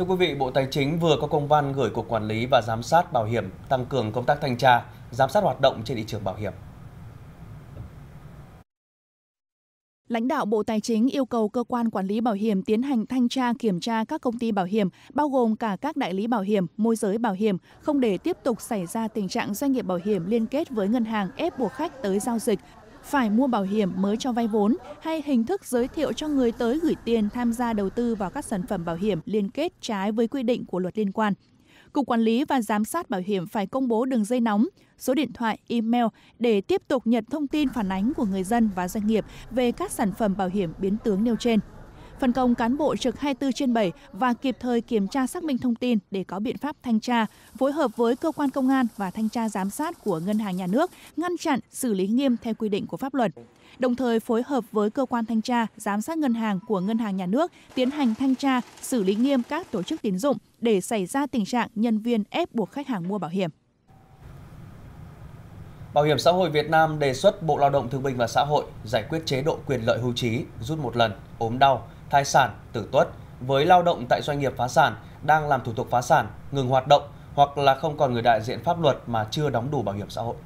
Thưa quý vị, Bộ Tài chính vừa có công văn gửi Cục Quản lý và Giám sát Bảo hiểm tăng cường công tác thanh tra, giám sát hoạt động trên thị trường bảo hiểm. Lãnh đạo Bộ Tài chính yêu cầu cơ quan quản lý bảo hiểm tiến hành thanh tra kiểm tra các công ty bảo hiểm, bao gồm cả các đại lý bảo hiểm, môi giới bảo hiểm, không để tiếp tục xảy ra tình trạng doanh nghiệp bảo hiểm liên kết với ngân hàng ép buộc khách tới giao dịch phải mua bảo hiểm mới cho vay vốn hay hình thức giới thiệu cho người tới gửi tiền tham gia đầu tư vào các sản phẩm bảo hiểm liên kết trái với quy định của luật liên quan. Cục Quản lý và Giám sát Bảo hiểm phải công bố đường dây nóng, số điện thoại, email để tiếp tục nhận thông tin phản ánh của người dân và doanh nghiệp về các sản phẩm bảo hiểm biến tướng nêu trên phân công cán bộ trực 24 trên 7 và kịp thời kiểm tra xác minh thông tin để có biện pháp thanh tra, phối hợp với cơ quan công an và thanh tra giám sát của Ngân hàng Nhà nước ngăn chặn, xử lý nghiêm theo quy định của pháp luật. Đồng thời phối hợp với cơ quan thanh tra, giám sát ngân hàng của Ngân hàng Nhà nước tiến hành thanh tra, xử lý nghiêm các tổ chức tín dụng để xảy ra tình trạng nhân viên ép buộc khách hàng mua bảo hiểm. Bảo hiểm xã hội Việt Nam đề xuất Bộ Lao động Thương binh và Xã hội giải quyết chế độ quyền lợi hưu trí, rút một lần, ốm đau, thai sản, tử tuất với lao động tại doanh nghiệp phá sản, đang làm thủ tục phá sản, ngừng hoạt động hoặc là không còn người đại diện pháp luật mà chưa đóng đủ bảo hiểm xã hội.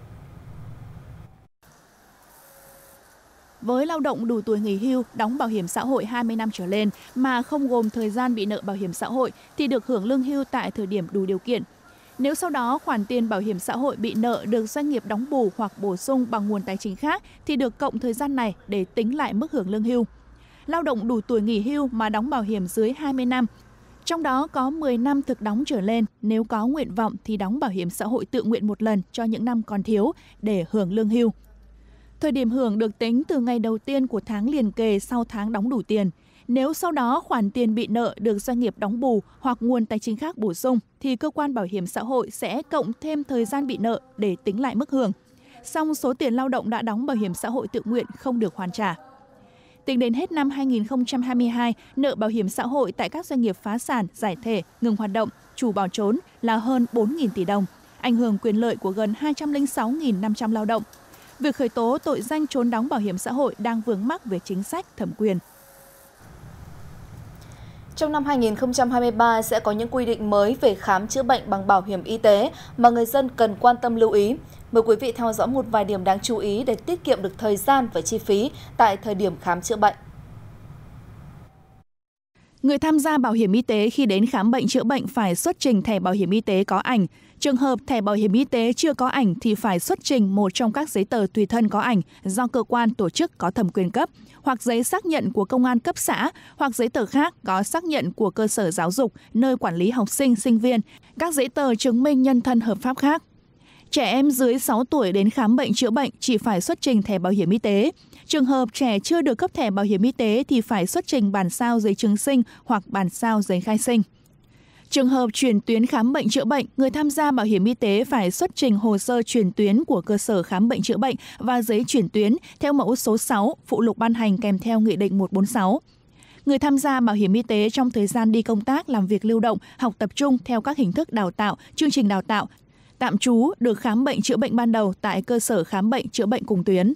với lao động đủ tuổi nghỉ hưu đóng bảo hiểm xã hội 20 năm trở lên mà không gồm thời gian bị nợ bảo hiểm xã hội thì được hưởng lương hưu tại thời điểm đủ điều kiện. Nếu sau đó khoản tiền bảo hiểm xã hội bị nợ được doanh nghiệp đóng bù hoặc bổ sung bằng nguồn tài chính khác thì được cộng thời gian này để tính lại mức hưởng lương hưu lao động đủ tuổi nghỉ hưu mà đóng bảo hiểm dưới 20 năm. Trong đó có 10 năm thực đóng trở lên, nếu có nguyện vọng thì đóng bảo hiểm xã hội tự nguyện một lần cho những năm còn thiếu để hưởng lương hưu. Thời điểm hưởng được tính từ ngày đầu tiên của tháng liền kề sau tháng đóng đủ tiền. Nếu sau đó khoản tiền bị nợ được doanh nghiệp đóng bù hoặc nguồn tài chính khác bổ sung, thì cơ quan bảo hiểm xã hội sẽ cộng thêm thời gian bị nợ để tính lại mức hưởng. Song số tiền lao động đã đóng bảo hiểm xã hội tự nguyện không được hoàn trả. Tính đến hết năm 2022, nợ bảo hiểm xã hội tại các doanh nghiệp phá sản, giải thể, ngừng hoạt động, chủ bỏ trốn là hơn 4.000 tỷ đồng, ảnh hưởng quyền lợi của gần 206.500 lao động. Việc khởi tố tội danh trốn đóng bảo hiểm xã hội đang vướng mắc về chính sách, thẩm quyền, trong năm 2023 sẽ có những quy định mới về khám chữa bệnh bằng bảo hiểm y tế mà người dân cần quan tâm lưu ý. Mời quý vị theo dõi một vài điểm đáng chú ý để tiết kiệm được thời gian và chi phí tại thời điểm khám chữa bệnh. Người tham gia bảo hiểm y tế khi đến khám bệnh chữa bệnh phải xuất trình thẻ bảo hiểm y tế có ảnh. Trường hợp thẻ bảo hiểm y tế chưa có ảnh thì phải xuất trình một trong các giấy tờ tùy thân có ảnh do cơ quan tổ chức có thẩm quyền cấp, hoặc giấy xác nhận của công an cấp xã, hoặc giấy tờ khác có xác nhận của cơ sở giáo dục, nơi quản lý học sinh, sinh viên, các giấy tờ chứng minh nhân thân hợp pháp khác. Trẻ em dưới 6 tuổi đến khám bệnh chữa bệnh chỉ phải xuất trình thẻ bảo hiểm y tế. Trường hợp trẻ chưa được cấp thẻ bảo hiểm y tế thì phải xuất trình bản sao giấy chứng sinh hoặc bản sao giấy khai sinh. Trường hợp chuyển tuyến khám bệnh chữa bệnh, người tham gia bảo hiểm y tế phải xuất trình hồ sơ chuyển tuyến của cơ sở khám bệnh chữa bệnh và giấy chuyển tuyến theo mẫu số 6 phụ lục ban hành kèm theo Nghị định 146. Người tham gia bảo hiểm y tế trong thời gian đi công tác, làm việc lưu động, học tập trung theo các hình thức đào tạo, chương trình đào tạo, tạm trú được khám bệnh chữa bệnh ban đầu tại cơ sở khám bệnh chữa bệnh cùng tuyến.